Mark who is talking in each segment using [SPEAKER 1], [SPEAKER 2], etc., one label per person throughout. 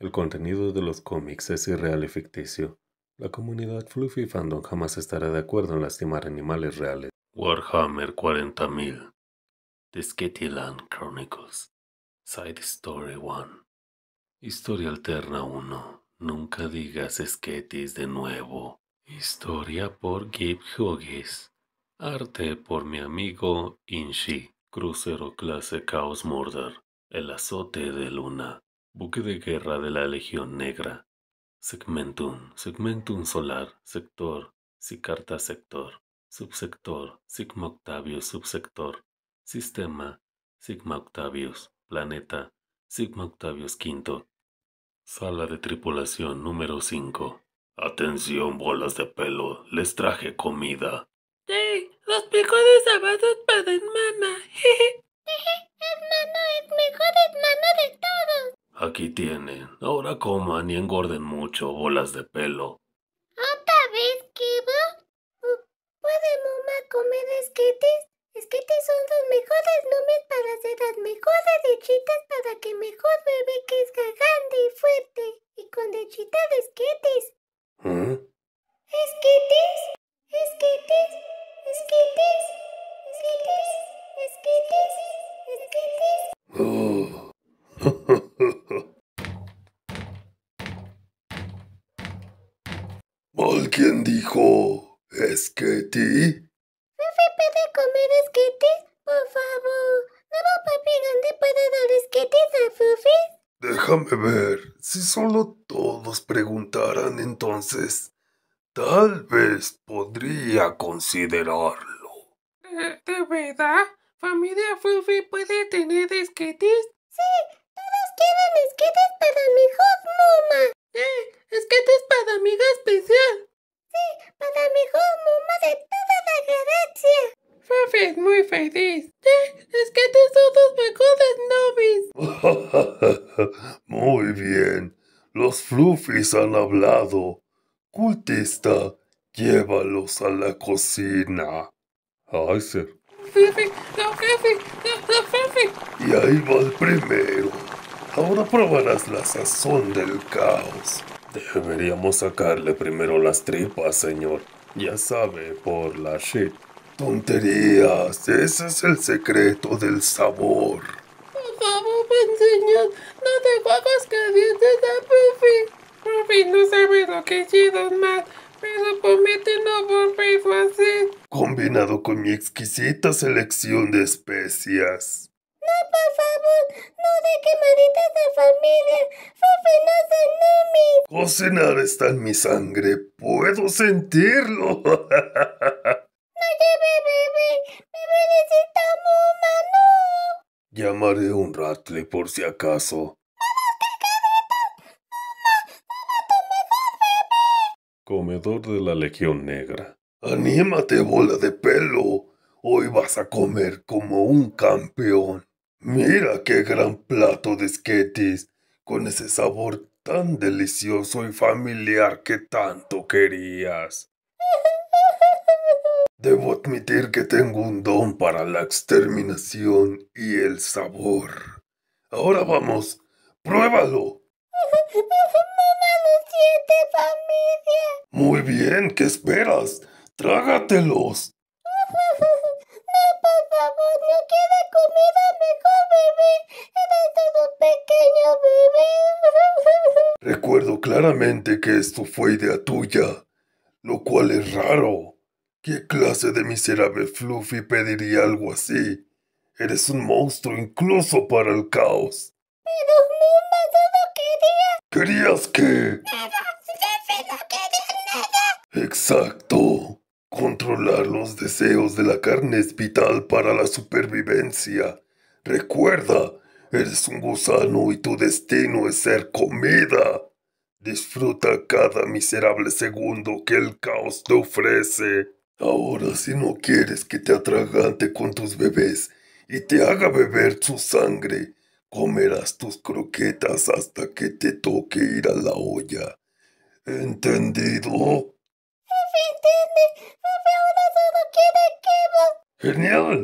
[SPEAKER 1] El contenido de los cómics es irreal y ficticio. La comunidad Fluffy Fandom jamás estará de acuerdo en lastimar animales reales. Warhammer 40.000 The Skittyland Chronicles Side Story 1 Historia Alterna 1 Nunca digas Skettis de nuevo. Historia por Gib Hughes. Arte por mi amigo Inshi. Crucero clase Chaos Murder. El azote de luna. Buque de guerra de la Legión Negra. Segmentum, segmentum solar, sector, sicarta sector, subsector, sigma octavius, subsector, sistema, sigma octavius, planeta, sigma octavius quinto. Sala de tripulación número 5. Atención, bolas de pelo, les traje comida.
[SPEAKER 2] Sí, los mejores abadas para hermana. hermano, es mejor hermano de todos.
[SPEAKER 1] Aquí tienen. Ahora coman y engorden mucho, bolas de pelo.
[SPEAKER 3] ¿Otra vez, Kibo? Mm, ¿Puede mamá comer esquetes? Esquetes son los mejores nombres para hacer las mejores hechitas para que mejor bebé que es grande y fuerte y con hechita de esquetes. Esquites. ¿Eh? ¿Esquetes? ¿Esquetes? ¿Esquetes? ¿Esquetes?
[SPEAKER 4] ¿Esquetes? ¿Esquetes? Oh. ¿Alguien dijo ti. Fufi puede comer Skitty? Por favor, ¿no papi grande puede dar Skitty a Fufi? Déjame ver, si solo todos preguntaran entonces, tal vez podría considerarlo.
[SPEAKER 2] ¿De, verdad? ¿Familia Fufi puede tener Skitty? Sí, quieren esquetes para mi hot muma. Eh, esquites para amiga especial. Sí, para mi hot muma de toda la galaxia. Fafi es muy feliz. Eh, esquites son los mejores novis.
[SPEAKER 4] muy bien. Los fluffies han hablado. Cultista, llévalos a la cocina. Ay, ser.
[SPEAKER 2] Fluffy, no, Fluffy, no, no, Fluffy.
[SPEAKER 4] Y ahí va el primero. Ahora probarás la sazón del caos. Deberíamos sacarle primero las tripas, señor. Ya sabe, por la shit. Tonterías, ese es el secreto del sabor.
[SPEAKER 2] Por favor, buen señor, no te juegas dientes a Puffy. Puffy no sabe lo que hicieron más, pero promete no volverlo a hacer.
[SPEAKER 4] Combinado con mi exquisita selección de especias
[SPEAKER 3] no de quemaditas de familia, no
[SPEAKER 4] Cocinar está en mi sangre, puedo sentirlo. no
[SPEAKER 3] lleve, bebé, bebé necesitamos No
[SPEAKER 4] Llamaré un ratle por si acaso. Comedor de la Legión Negra. Anímate, bola de pelo. Hoy vas a comer como un campeón. Mira qué gran plato de esquetis, con ese sabor tan delicioso y familiar que tanto querías. Debo admitir que tengo un don para la exterminación y el sabor. Ahora vamos, pruébalo.
[SPEAKER 3] siete familia.
[SPEAKER 4] Muy bien, ¿qué esperas? Trágatelos. por favor, no queda comida, mejor bebé. Eres todo pequeño, bebé. Recuerdo claramente que esto fue idea tuya, lo cual es raro. ¿Qué clase de miserable Fluffy pediría algo así? Eres un monstruo incluso para el caos. Pero Mumba quería... ¿Querías qué? Nada, Fefe no quería nada. Exacto. Controlar los deseos de la carne es vital para la supervivencia. Recuerda, eres un gusano y tu destino es ser comida. Disfruta cada miserable segundo que el caos te ofrece. Ahora si no quieres que te atragante con tus bebés y te haga beber su sangre, comerás tus croquetas hasta que te toque ir a la olla. ¿Entendido?
[SPEAKER 3] Ahora solo quiere Genial.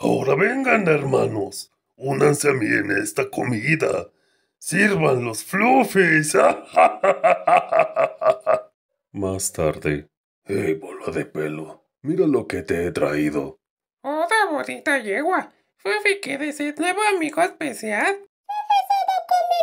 [SPEAKER 4] Ahora vengan, hermanos. Únanse a mí en esta comida. Sirvan los fluffies.
[SPEAKER 1] Más tarde.
[SPEAKER 4] ¡Hey,
[SPEAKER 2] bola
[SPEAKER 1] de pelo! Mira lo que te he traído.
[SPEAKER 2] Hola, bonita yegua. ¿Fluffy ¿quieres ser nuevo amigo especial? no come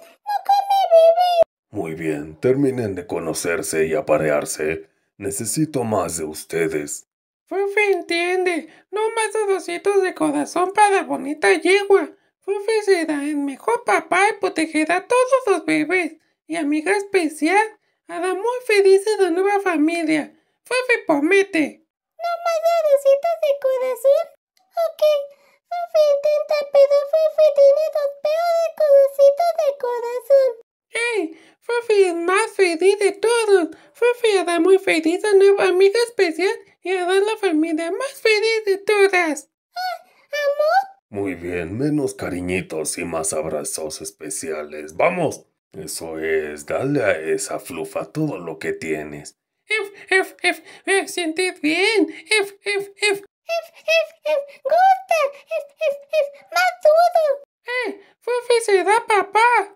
[SPEAKER 2] no come bebé.
[SPEAKER 1] Muy bien, terminen de conocerse y aparearse Necesito más de ustedes.
[SPEAKER 2] Fufi entiende. No más dodocitos de corazón para la bonita yegua. Fufi será el mejor papá y protegerá a todos los bebés. Y amiga especial, hará muy felices la nueva familia. Fufi promete. No más dodocitos de corazón. Ok. Fufi intenta, pero Fufi tiene pedos peores codocitos de corazón. ¡Ey! Fufi es más feliz de todos feliz a nueva amiga especial y a dar la familia más feliz de todas. ¿Amor?
[SPEAKER 1] Muy bien, menos cariñitos y más abrazos especiales. ¡Vamos! Eso es, dale a esa flufa todo lo que tienes.
[SPEAKER 2] F, F, F, me bien. F, F, F. F, F, F, gusta. F, F, F, más todo. ¡Eh! ¡Fufi será papá!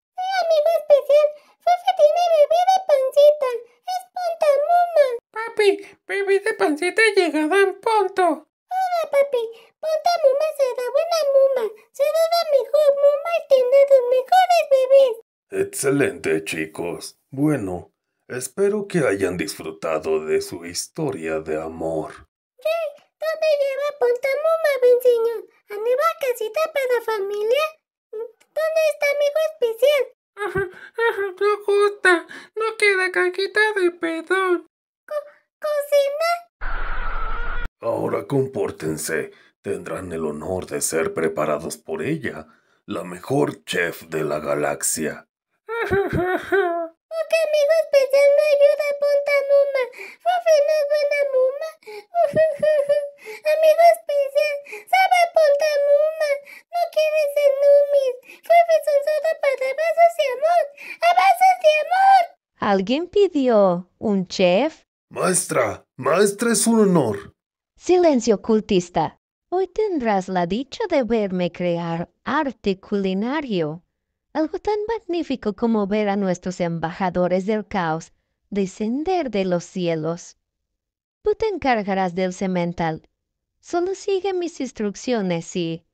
[SPEAKER 2] Bebé de pancita llegada en punto. Hola, papi. Ponta Muma
[SPEAKER 3] será buena Muma. Será la mejor Muma y tiene los mejores bebés.
[SPEAKER 1] Excelente, chicos. Bueno, espero que hayan disfrutado de su historia de amor.
[SPEAKER 3] ¿Qué? ¿Dónde lleva Ponta Muma, Benziño? ¿A
[SPEAKER 2] nueva casita para familia? ¿Dónde está amigo especial? no gusta. No queda cajita de pedón cocina?
[SPEAKER 1] Ahora compórtense. Tendrán el honor de ser preparados por ella, la mejor chef de la galaxia.
[SPEAKER 3] ok, Especial no ayuda, ponta muma. Fufi no es buena muma. Amigo especial, sabe ponta muma. No quiere ser numis. Fufi son para vasos de amor. ¡A de
[SPEAKER 5] amor! Alguien pidió un chef
[SPEAKER 4] Maestra, maestra, es un honor.
[SPEAKER 5] Silencio, cultista. Hoy tendrás la dicha de verme crear arte culinario. Algo tan magnífico como ver a nuestros embajadores del caos descender de los cielos. Tú te encargarás del cemental. Solo sigue mis instrucciones y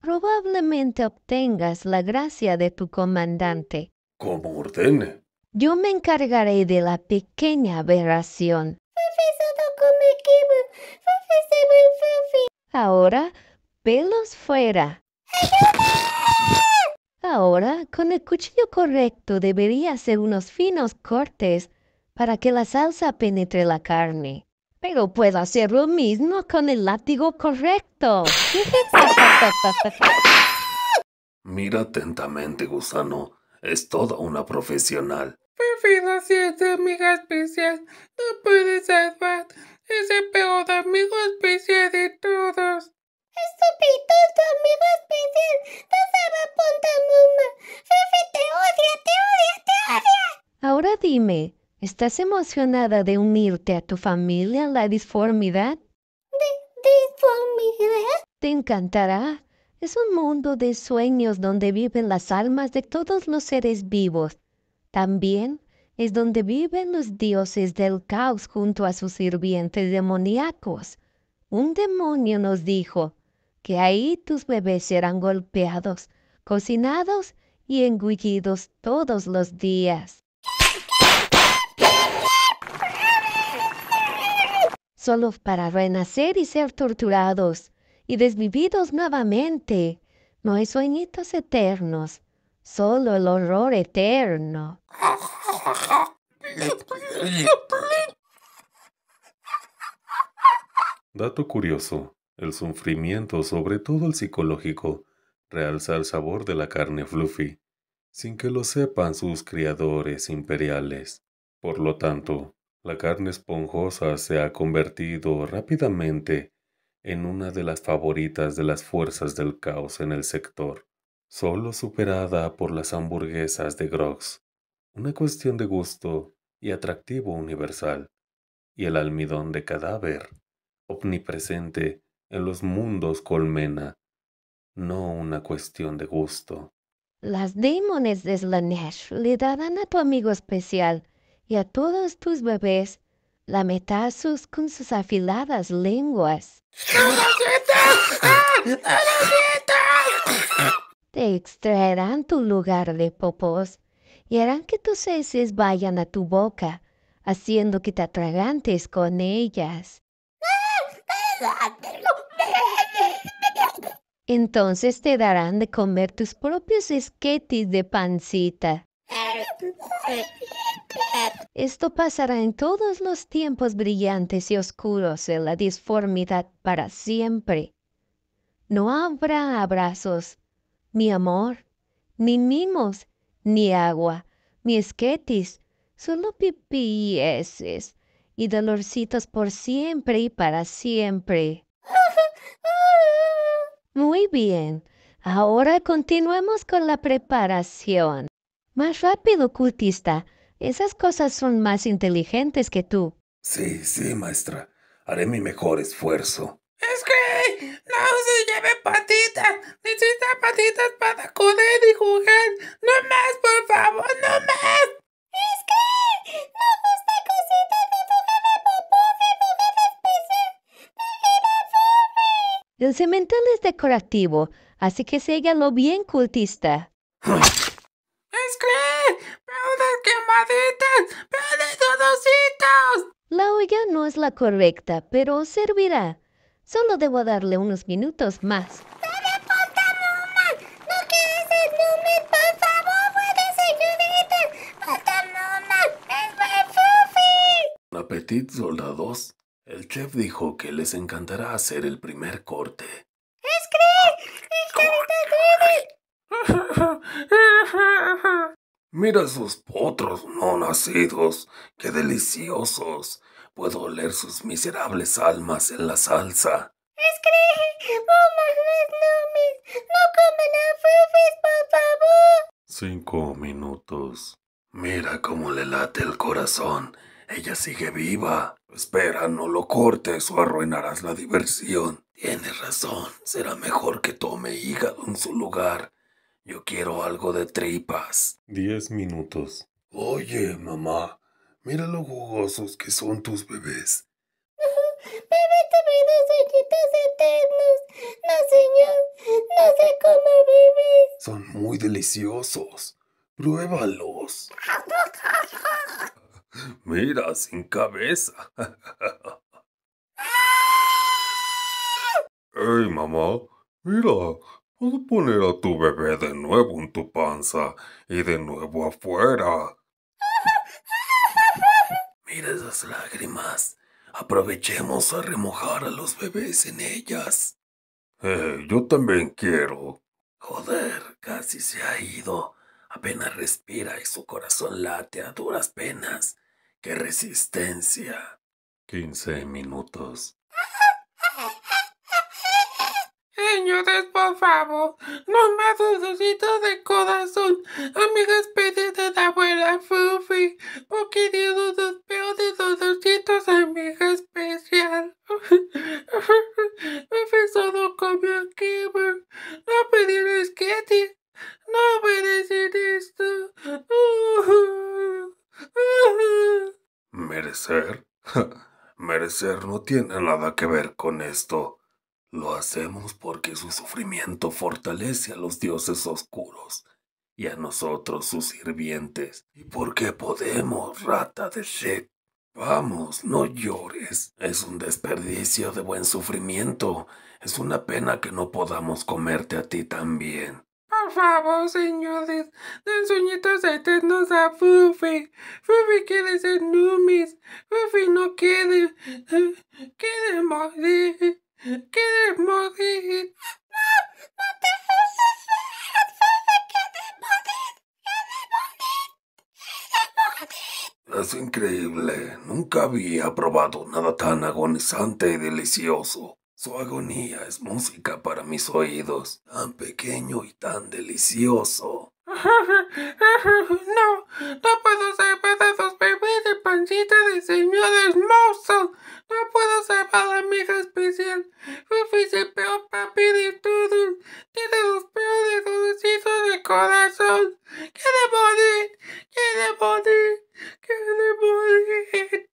[SPEAKER 5] probablemente obtengas la gracia de tu comandante.
[SPEAKER 1] Como ordene.
[SPEAKER 5] Yo me encargaré de la pequeña aberración. Ahora, pelos fuera. Ahora, con el cuchillo correcto debería hacer unos finos cortes para que la salsa penetre la carne. Pero puedo hacer lo mismo con el látigo correcto.
[SPEAKER 1] Mira atentamente, gusano. Es toda una profesional
[SPEAKER 2] es siete amiga especial. No puedes salvar. Es el peor amigo especial de todos. Estúpido, tu amigo especial. No a apuntar, mamá. Fefe te odia, te
[SPEAKER 3] odia, te
[SPEAKER 5] odia. Ahora dime, ¿estás emocionada de unirte a tu familia, la disformidad? ¿De disformidad? Te encantará. Es un mundo de sueños donde viven las almas de todos los seres vivos también es donde viven los dioses del caos junto a sus sirvientes demoníacos. Un demonio nos dijo que ahí tus bebés serán golpeados, cocinados y engullidos todos los días. Solo para renacer y ser torturados y desvividos nuevamente. No hay sueñitos eternos solo el horror eterno.
[SPEAKER 1] Dato curioso, el sufrimiento, sobre todo el psicológico, realza el sabor de la carne fluffy, sin que lo sepan sus criadores imperiales. Por lo tanto, la carne esponjosa se ha convertido rápidamente en una de las favoritas de las fuerzas del caos en el sector solo superada por las hamburguesas de Grogs. Una cuestión de gusto y atractivo universal, y el almidón de cadáver, omnipresente en los mundos colmena, no una cuestión de gusto.
[SPEAKER 5] Las demones de Slanesh le darán a tu amigo especial y a todos tus bebés la lametazos con sus afiladas lenguas te extraerán tu lugar de popos y harán que tus heces vayan a tu boca, haciendo que te atragantes con ellas. Entonces te darán de comer tus propios esquetis de pancita. Esto pasará en todos los tiempos brillantes y oscuros en la disformidad para siempre. No habrá abrazos, mi amor, ni mimos, ni agua, ni esquetis, solo pipí y y dolorcitos por siempre y para siempre. Muy bien, ahora continuemos con la preparación. Más rápido, cultista. Esas cosas son más inteligentes que tú.
[SPEAKER 4] Sí, sí,
[SPEAKER 1] maestra. Haré mi mejor esfuerzo que
[SPEAKER 2] no se lleve patitas. Necesita patitas para correr y jugar. No más, por favor, no más.
[SPEAKER 3] que no gusta cositas de hoja de popó, de bebé de especie,
[SPEAKER 5] de El cemental es decorativo, así que lo bien cultista.
[SPEAKER 2] ¡Escre! ¡Peudas quemaditas, ¡Peudas dudositos.
[SPEAKER 5] La olla no es la correcta, pero servirá. Solo debo darle unos minutos más. ¡Dame Pantamoman!
[SPEAKER 3] ¡No quieres el número! ¡Por favor, puede ayudarte! ¡Pantamoman! ¡Es Fufi!
[SPEAKER 1] ¡Apetit, soldados! El chef dijo que les encantará hacer el primer corte.
[SPEAKER 2] ¡Es
[SPEAKER 1] Mira esos potros no nacidos. ¡Qué deliciosos! Puedo oler sus miserables almas en la salsa.
[SPEAKER 3] Oh, no no, mis! comen a por favor!
[SPEAKER 1] Cinco minutos. Mira cómo le late el corazón. Ella sigue viva. Espera, no lo cortes o arruinarás la diversión. Tienes razón. Será mejor que tome
[SPEAKER 4] hígado en su lugar. Yo quiero algo de tripas.
[SPEAKER 1] Diez minutos.
[SPEAKER 4] Oye, mamá, Mira lo jugosos que son tus bebés.
[SPEAKER 3] Bebé también los ojitos eternos. No, señor, no se come bebés.
[SPEAKER 4] Son muy deliciosos. Pruébalos. Mira, sin cabeza. ¡Ey, mamá! Mira, puedo poner a tu bebé de nuevo en tu panza y de nuevo afuera lágrimas.
[SPEAKER 1] Aprovechemos a remojar a los bebés en ellas. Eh, yo también quiero. Joder, casi se ha ido. Apenas respira y su corazón late a duras penas. ¡Qué resistencia! Quince minutos. ¡Ah!
[SPEAKER 2] Señores, por favor, no más docitos de corazón. Amigas, de la abuela Fufi, porque Dios los de en amiga especial. Me fui solo mi aquí, no pedí el no voy decir esto.
[SPEAKER 1] ¿Merecer? Merecer no tiene nada que ver con esto. Lo hacemos porque su sufrimiento fortalece a los dioses oscuros y a nosotros sus sirvientes. ¿Y por qué podemos, rata de shit? Vamos, no llores. Es un desperdicio de buen sufrimiento. Es una pena que no podamos comerte a ti
[SPEAKER 2] también. Por favor, señores, den sueñitos eternos a Fufi. Fufi quiere ser Numis. Fufi no quiere... Eh, quiere morir.
[SPEAKER 1] Es increíble, nunca había probado nada tan agonizante y delicioso. Su agonía es música para mis oídos, tan pequeño y tan delicioso.
[SPEAKER 2] no, no puedo ser pedazos bebés de pancita de señores mozos hermosa para amiga especial. fui el peor papi de todos. Tiene los peores conocidos de corazón. ¿Qué demonio! qué demonio! qué demonio!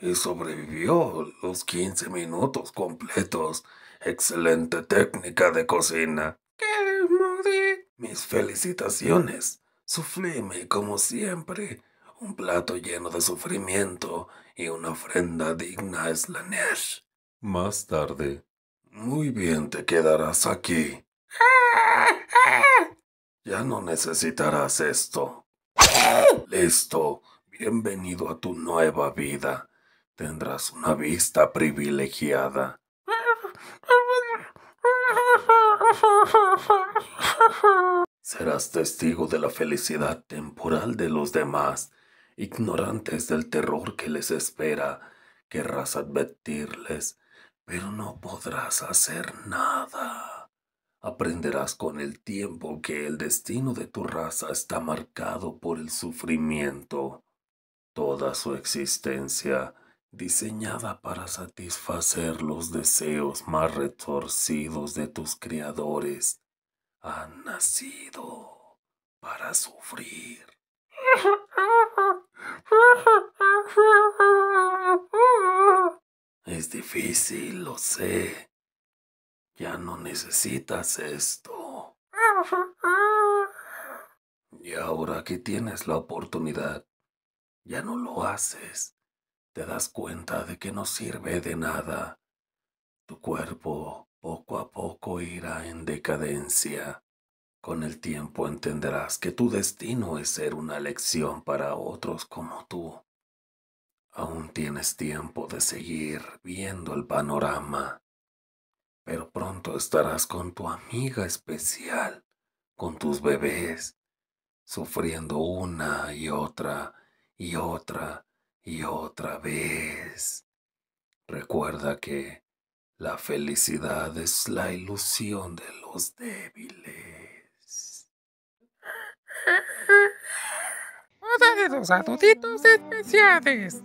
[SPEAKER 1] Y sobrevivió los 15 minutos completos. Excelente técnica de cocina.
[SPEAKER 2] qué demonio!
[SPEAKER 1] Mis felicitaciones. Suflime como siempre un plato lleno de sufrimiento y una ofrenda digna es la Slanesh. Más tarde. Muy bien, te quedarás aquí. Ya no necesitarás esto. Listo, bienvenido a tu nueva vida. Tendrás una vista privilegiada. Serás testigo de la felicidad temporal de los demás ignorantes del terror que les espera, querrás advertirles, pero no podrás hacer
[SPEAKER 2] nada.
[SPEAKER 1] Aprenderás con el tiempo que el destino de tu raza está marcado por el sufrimiento. Toda su existencia, diseñada para satisfacer los deseos más retorcidos de tus creadores, ha nacido para sufrir. Es difícil, lo sé. Ya no necesitas esto. Y ahora que tienes la oportunidad, ya no lo haces. Te das cuenta de que no sirve de nada. Tu cuerpo poco a poco irá en decadencia. Con el tiempo entenderás que tu destino es ser una lección para otros como tú. Aún tienes tiempo de seguir viendo el panorama, pero pronto estarás con tu amiga especial, con tus bebés, sufriendo una y otra y otra y otra vez. Recuerda que la felicidad es la ilusión de los
[SPEAKER 2] débiles de los Aduditos especiales.